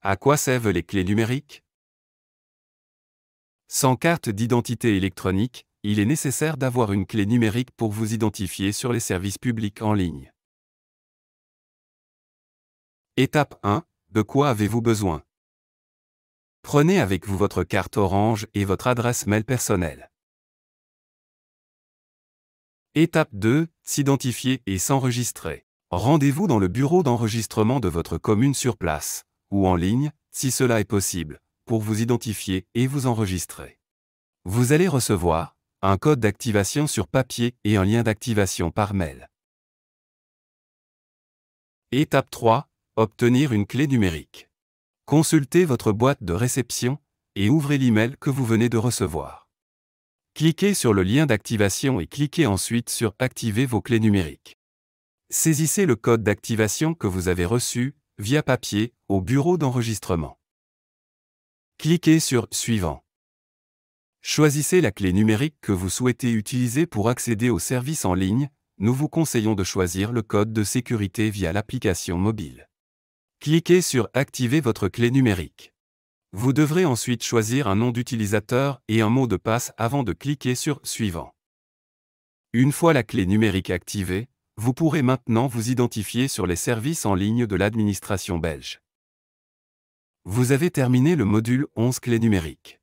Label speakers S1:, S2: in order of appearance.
S1: À quoi servent les clés numériques Sans carte d'identité électronique, il est nécessaire d'avoir une clé numérique pour vous identifier sur les services publics en ligne. Étape 1. De quoi avez-vous besoin Prenez avec vous votre carte orange et votre adresse mail personnelle. Étape 2. S'identifier et s'enregistrer. Rendez-vous dans le bureau d'enregistrement de votre commune sur place ou en ligne, si cela est possible, pour vous identifier et vous enregistrer. Vous allez recevoir un code d'activation sur papier et un lien d'activation par mail. Étape 3. Obtenir une clé numérique. Consultez votre boîte de réception et ouvrez l'email que vous venez de recevoir. Cliquez sur le lien d'activation et cliquez ensuite sur Activer vos clés numériques. Saisissez le code d'activation que vous avez reçu via papier, au bureau d'enregistrement. Cliquez sur Suivant. Choisissez la clé numérique que vous souhaitez utiliser pour accéder au service en ligne, nous vous conseillons de choisir le code de sécurité via l'application mobile. Cliquez sur Activer votre clé numérique. Vous devrez ensuite choisir un nom d'utilisateur et un mot de passe avant de cliquer sur Suivant. Une fois la clé numérique activée, vous pourrez maintenant vous identifier sur les services en ligne de l'administration belge. Vous avez terminé le module 11 clés numériques.